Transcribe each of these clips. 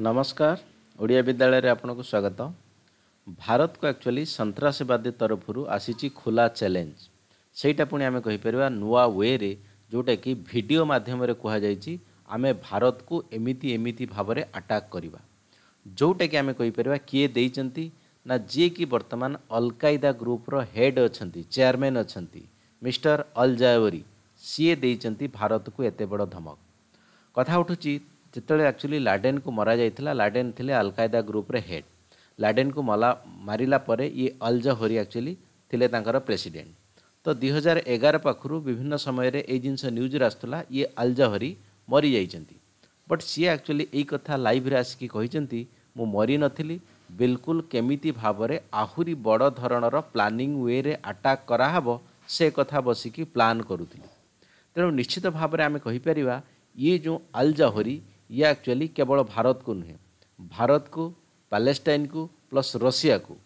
ନମସ୍କାର ଓଡ଼ିଆ ବିଦ୍ୟାଳୟରେ ଆପଣଙ୍କୁ ସ୍ୱାଗତ ଭାରତକୁ ଆକ୍ଚୁଆଲି ସନ୍ତାସବାଦୀ ତରଫରୁ ଆସିଛି ଖୋଲା ଚ୍ୟାଲେଞ୍ଜ ସେଇଟା ପୁଣି ଆମେ କହିପାରିବା ନୂଆ ୱେରେ ଯେଉଁଟାକି ଭିଡ଼ିଓ ମାଧ୍ୟମରେ କୁହାଯାଇଛି ଆମେ ଭାରତକୁ ଏମିତି ଏମିତି ଭାବରେ ଆଟାକ୍ କରିବା ଯେଉଁଟାକି ଆମେ କହିପାରିବା କିଏ ଦେଇଛନ୍ତି ନା ଯିଏକି ବର୍ତ୍ତମାନ ଅଲକାଇଦା ଗ୍ରୁପ୍ର ହେଡ଼୍ ଅଛନ୍ତି ଚେୟାରମ୍ୟାନ୍ ଅଛନ୍ତି ମିଷ୍ଟର ଅଲ୍ ଜାୱରୀ ସିଏ ଦେଇଛନ୍ତି ଭାରତକୁ ଏତେ ବଡ଼ ଧମକ କଥା ଉଠୁଛି ଯେତେବେଳେ ଆକ୍ଚୁଆଲି ଲାଡ଼େନ୍କୁ ମରାଯାଇଥିଲା ଲାଡ଼େନ୍ ଥିଲେ ଅଲକାଏଦା ଗ୍ରୁପ୍ରେ ହେଡ଼୍ ଲାଡ଼େନ୍କୁ ମଲା ମାରିଲା ପରେ ଇଏ ଅଲଜହରି ଆକ୍ଚୁଆଲି ଥିଲେ ତାଙ୍କର ପ୍ରେସିଡେଣ୍ଟ ତ ଦୁଇ ହଜାର ଏଗାର ପାଖରୁ ବିଭିନ୍ନ ସମୟରେ ଏଇ ଜିନିଷ ନ୍ୟୁଜ୍ରେ ଆସୁଥିଲା ଇଏ ଅଲଜହରି ମରିଯାଇଛନ୍ତି ବଟ୍ ସିଏ ଆକ୍ଚୁଆଲି ଏଇ କଥା ଲାଇଭ୍ରେ ଆସିକି କହିଛନ୍ତି ମୁଁ ମରିନଥିଲି ବିଲକୁଲ କେମିତି ଭାବରେ ଆହୁରି ବଡ଼ ଧରଣର ପ୍ଲାନିଂ ୱେରେ ଆଟାକ୍ କରାହେବ ସେ କଥା ବସିକି ପ୍ଲାନ୍ କରୁଥିଲି ତେଣୁ ନିଶ୍ଚିତ ଭାବରେ ଆମେ କହିପାରିବା ଇଏ ଯେଉଁ ଅଲଜହରି ये एक्चुअली केवल भारत को नुहे भारत को पालेस्टाइन को प्लस रशिया को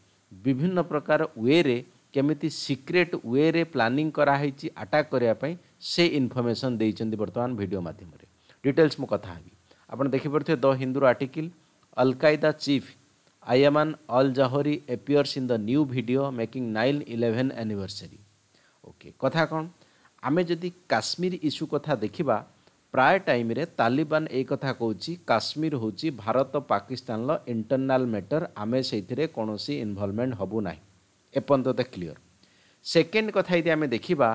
विभिन्न प्रकार ୱେରେ କେମିତି ସିକ୍ରେଟ୍ ୱେରେ ପ୍ଲାନିଂ କରାହେଇଛି ଆଟାକ୍ କରିବା ପାଇଁ ସେ ଇନଫର୍ମେସନ୍ ଦେଇଛନ୍ତି ବର୍ତ୍ତମାନ ଭିଡ଼ିଓ ମାଧ୍ୟମରେ ଡିଟେଲ୍ସ ମୁଁ କଥା ହେବି ଆପଣ ଦେଖିପାରୁଥିବେ ଦ ହିନ୍ଦୁର article Al Qaeda chief Ayman al Zawahiri appears in the new video making nine eleven anniversary okay କଥା କ'ଣ ଆମେ ଯଦି କାଶ୍ମୀର ଇସ୍ୟୁ କଥା ଦେଖିବା ପ୍ରାୟ ଟାଇମ୍ରେ ତାଲିବାନ ଏଇ କଥା କହୁଛି କାଶ୍ମୀର ହେଉଛି ଭାରତ ପାକିସ୍ତାନର ଇଣ୍ଟରନାଲ୍ ମ୍ୟାଟର ଆମେ ସେଇଥିରେ କୌଣସି ଇନଭଲ୍ଭମେଣ୍ଟ ହେବୁ ନାହିଁ ଏପର୍ଯ୍ୟନ୍ତ କ୍ଲିଅର୍ ସେକେଣ୍ଡ କଥା ଯଦି ଆମେ ଦେଖିବା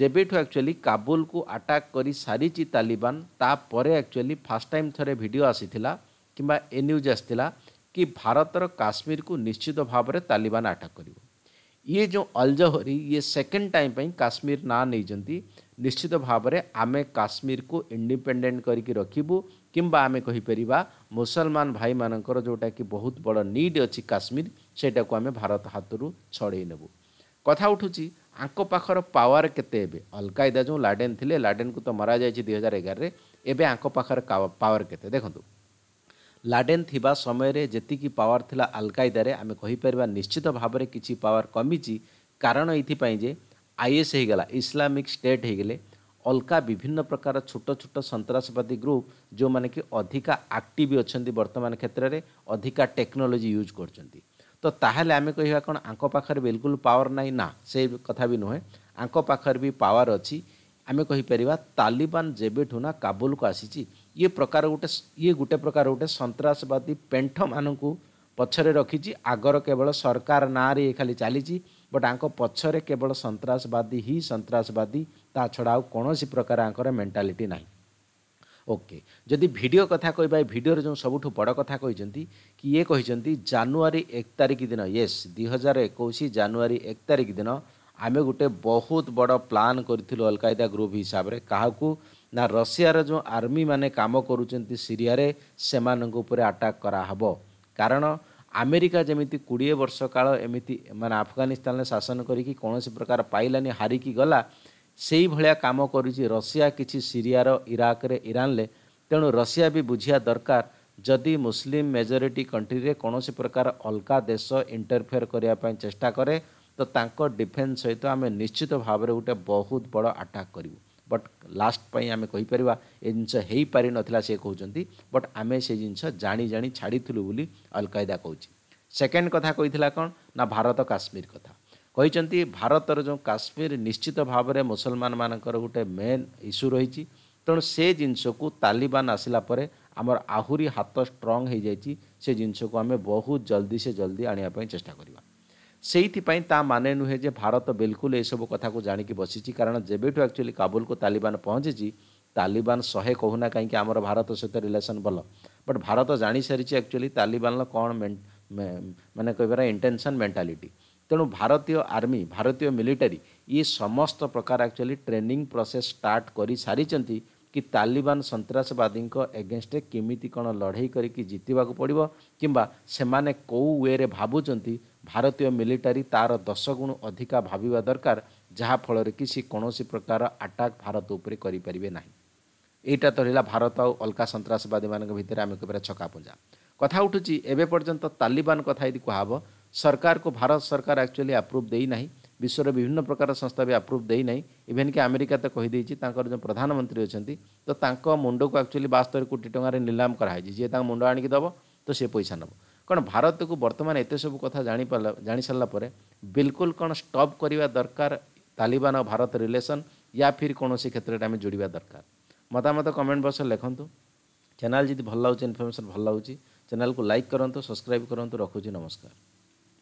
ଯେବେଠୁ ଆକ୍ଚୁଆଲି କାବୁଲକୁ ଆଟାକ୍ କରି ସାରିଛି ତାଲିବାନ ତାପରେ ଆକ୍ଚୁଆଲି ଫାର୍ଷ୍ଟ ଟାଇମ୍ ଥରେ ଭିଡ଼ିଓ ଆସିଥିଲା କିମ୍ବା ଏ ନ୍ୟୁଜ୍ ଆସିଥିଲା କି ଭାରତର କାଶ୍ମୀରକୁ ନିଶ୍ଚିତ ଭାବରେ ତାଲିବାନ ଆଟାକ୍ କରିବ ଇଏ ଯେଉଁ ଅଲଜହରି ଇଏ ସେକେଣ୍ଡ ଟାଇମ୍ ପାଇଁ କାଶ୍ମୀର ନାଁ ନେଇଛନ୍ତି ନିଶ୍ଚିତ ଭାବରେ ଆମେ କାଶ୍ମୀରକୁ ଇଣ୍ଡିପେଣ୍ଡେଣ୍ଟ କରିକି ରଖିବୁ କିମ୍ବା ଆମେ କହିପାରିବା ମୁସଲମାନ ଭାଇମାନଙ୍କର ଯେଉଁଟାକି ବହୁତ ବଡ଼ ନିଡ଼୍ ଅଛି କାଶ୍ମୀର ସେଇଟାକୁ ଆମେ ଭାରତ ହାତରୁ ଛଡ଼େଇ ନେବୁ କଥା ଉଠୁଛି ଆଙ୍କ ପାଖର ପାୱାର କେତେ ଏବେ ଅଲକାଇଦା ଯେଉଁ ଲାଡ଼େନ୍ ଥିଲେ ଲାଡ଼େନ୍କୁ ତ ମରାଯାଇଛି ଦୁଇ ହଜାର ଏଗାରରେ ଏବେ ଆଙ୍କ ପାଖରେ ପାୱାର କେତେ ଦେଖନ୍ତୁ ଲାଡ଼େନ୍ ଥିବା ସମୟରେ ଯେତିକି ପାୱାର ଥିଲା ଅଲକାଇଦାରେ ଆମେ କହିପାରିବା ନିଶ୍ଚିତ ଭାବରେ କିଛି ପାୱାର କମିଛି କାରଣ ଏଥିପାଇଁ ଯେ आई एस गला इस्लामिक स्टेट हो गले अलका विभिन्न प्रकार छोट छोट सन्सवादी ग्रुप जो मैंने कि अधिका आक्ट अच्छा वर्तमान क्षेत्र में अधिका टेक्नोलोजी यूज करो ताल आम कह कौर बिलकुल पावर ना ना से कथा भी नुहे आखिर भी पावर अच्छी आम कहीपर तालिबान जेबेठू ना काबुल को आसी ये प्रकार गोटे ये गोटे प्रकार गोटे सन्सवादी पेठ मान पचर रखी आगर केवल सरकार ना खाली चली ବଟ୍ ତାଙ୍କ ପଛରେ କେବଳ ସନ୍ତ୍ରାସବାଦୀ ହିଁ ସନ୍ତ୍ରାସବାଦୀ ତା ଛଡ଼ା ଆଉ କୌଣସି ପ୍ରକାର ଆଙ୍କର ମେଣ୍ଟାଲିଟି ନାହିଁ ଓକେ ଯଦି ଭିଡ଼ିଓ କଥା କହିବା ଏ ଭିଡ଼ିଓରେ ଯେଉଁ ସବୁଠୁ ବଡ଼ କଥା କହିଛନ୍ତି କି ଇଏ କହିଛନ୍ତି ଜାନୁଆରୀ ଏକ ତାରିଖ ଦିନ ୟେସ୍ ଦୁଇ ହଜାର ଏକୋଇଶ ଜାନୁଆରୀ ଏକ ତାରିଖ ଦିନ ଆମେ ଗୋଟେ ବହୁତ ବଡ଼ ପ୍ଲାନ୍ କରିଥିଲୁ ଅଲକାଇଦା ଗ୍ରୁପ୍ ହିସାବରେ କାହାକୁ ନା ରଷିଆର ଯେଉଁ ଆର୍ମି ମାନେ କାମ କରୁଛନ୍ତି ସିରିଆରେ ସେମାନଙ୍କ ଉପରେ ଆଟାକ୍ କରାହେବ କାରଣ ଆମେରିକା ଯେମିତି କୋଡ଼ିଏ ବର୍ଷ କାଳ ଏମିତି ମାନେ ଆଫଗାନିସ୍ତାନରେ ଶାସନ କରିକି କୌଣସି ପ୍ରକାର ପାଇଲାନି ହାରିକି ଗଲା ସେଇଭଳିଆ କାମ କରୁଛି ରଷିଆ କିଛି ସିରିଆର ଇରାକରେ ଇରାନରେ ତେଣୁ ରଷିଆ ବି ବୁଝିବା ଦରକାର ଯଦି ମୁସଲିମ୍ ମେଜରିଟି କଣ୍ଟ୍ରିରେ କୌଣସି ପ୍ରକାର ଅଲଗା ଦେଶ ଇଣ୍ଟରଫିଅର କରିବା ପାଇଁ ଚେଷ୍ଟା କରେ ତ ତାଙ୍କ ଡିଫେନ୍ସ ସହିତ ଆମେ ନିଶ୍ଚିତ ଭାବରେ ଗୋଟେ ବହୁତ ବଡ଼ ଆଟାକ୍ କରିବୁ ବଟ୍ ଲାଷ୍ଟ ପାଇଁ ଆମେ କହିପାରିବା ଏ ଜିନିଷ ହେଇପାରିନଥିଲା ସେ କହୁଛନ୍ତି ବଟ୍ ଆମେ ସେ ଜିନିଷ ଜାଣି ଜାଣି ଛାଡ଼ିଥିଲୁ ବୋଲି ଅଲକାଏଦା କହୁଛି ସେକେଣ୍ଡ କଥା କହିଥିଲା କ'ଣ ନା ଭାରତ କାଶ୍ମୀର କଥା କହିଛନ୍ତି ଭାରତର ଯେଉଁ କାଶ୍ମୀର ନିଶ୍ଚିତ ଭାବରେ ମୁସଲମାନମାନଙ୍କର ଗୋଟେ ମେନ୍ ଇସ୍ୟୁ ରହିଛି ତେଣୁ ସେ ଜିନିଷକୁ ତାଲିବାନ ଆସିଲା ପରେ ଆମର ଆହୁରି ହାତ ଷ୍ଟ୍ରଙ୍ଗ ହୋଇଯାଇଛି ସେ ଜିନିଷକୁ ଆମେ ବହୁତ ଜଲ୍ଦି ସେ ଜଲ୍ଦି ଆଣିବା ପାଇଁ ଚେଷ୍ଟା କରିବା ସେଇଥିପାଇଁ ତା ମାନେ ନୁହେଁ ଯେ ଭାରତ ବିଲକୁଲ ଏସବୁ କଥାକୁ ଜାଣିକି ବସିଛି କାରଣ ଯେବେଠୁ ଆକ୍ଚୁଆଲି କାବୁଲକୁ ତାଲିବାନ ପହଞ୍ଚିଛି ତାଲିବାନ ଶହେ କହୁନା କାହିଁକି ଆମର ଭାରତ ସହିତ ରିଲେସନ୍ ଭଲ ବଟ୍ ଭାରତ ଜାଣିସାରିଛି ଆକ୍ଚୁଆଲି ତାଲିବାନର କ'ଣ ମାନେ କହିବାର ଇଣ୍ଟେନସନ୍ ମେଣ୍ଟାଲିଟି ତେଣୁ ଭାରତୀୟ ଆର୍ମି ଭାରତୀୟ ମିଲିଟାରୀ ଇଏ ସମସ୍ତ ପ୍ରକାର ଆକ୍ଚୁଆଲି ଟ୍ରେନିଂ ପ୍ରୋସେସ୍ ଷ୍ଟାର୍ଟ କରିସାରିଛନ୍ତି କି ତାଲିବାନ ସନ୍ତ୍ରାସବାଦୀଙ୍କ ଏଗେନଷ୍ଟରେ କେମିତି କ'ଣ ଲଢ଼େଇ କରିକି ଜିତିବାକୁ ପଡ଼ିବ କିମ୍ବା ସେମାନେ କେଉଁ ୱେରେ ଭାବୁଛନ୍ତି ଭାରତୀୟ ମିଲିଟାରୀ ତା'ର ଦଶ ଗୁଣ ଅଧିକା ଭାବିବା ଦରକାର ଯାହାଫଳରେ କି ସେ କୌଣସି ପ୍ରକାର ଆଟାକ୍ ଭାରତ ଉପରେ କରିପାରିବେ ନାହିଁ ଏଇଟା ତ ରହିଲା ଭାରତ ଆଉ ଅଲଗା ସନ୍ତ୍ରାସବାଦୀମାନଙ୍କ ଭିତରେ ଆମେ କହିପାରିବା ଛକାପୁଞ୍ଜା କଥା ଉଠୁଛି ଏବେ ପର୍ଯ୍ୟନ୍ତ ତାଲିବାନ କଥା ଯଦି କୁହାହେବ ସରକାରକୁ ଭାରତ ସରକାର ଆକ୍ଚୁଆଲି ଆପ୍ରୁଭ୍ ଦେଇନାହିଁ ବିଶ୍ୱର ବିଭିନ୍ନ ପ୍ରକାର ସଂସ୍ଥା ବି ଆପ୍ରୁଭ୍ ଦେଇନାହିଁ ଇଭେନ୍ କି ଆମେରିକା ତ କହିଦେଇଛି ତାଙ୍କର ଯେଉଁ ପ୍ରଧାନମନ୍ତ୍ରୀ ଅଛନ୍ତି ତ ତାଙ୍କ ମୁଣ୍ଡକୁ ଆକ୍ଚୁଆଲି ବାସ୍ତରି କୋଟି ଟଙ୍କାରେ ନିଲାମ କରାହେଇଛି ଯିଏ ତାଙ୍କ ମୁଣ୍ଡ ଆଣିକି ଦେବ ତ ସେ ପଇସା ନେବ କ'ଣ ଭାରତକୁ ବର୍ତ୍ତମାନ ଏତେ ସବୁ କଥା ଜାଣିପାରିଲା ଜାଣିସାରିଲା ପରେ ବିଲକୁଲ କ'ଣ ଷ୍ଟପ୍ କରିବା ଦରକାର ତାଲିବାନ ଆଉ ଭାରତ ରିଲେସନ୍ ୟା ଫିର୍ କୌଣସି କ୍ଷେତ୍ରରେ ଆମେ ଯୋଡ଼ିବା ଦରକାର ମତାମତ କମେଣ୍ଟ ବକ୍ସରେ ଲେଖନ୍ତୁ ଚ୍ୟାନେଲ୍ ଯଦି ଭଲ ଲାଗୁଛି ଇନଫର୍ମେସନ୍ ଭଲ ଲାଗୁଛି ଚ୍ୟାନେଲ୍କୁ ଲାଇକ୍ କରନ୍ତୁ ସବସ୍କ୍ରାଇବ୍ କରନ୍ତୁ ରଖୁଛି ନମସ୍କାର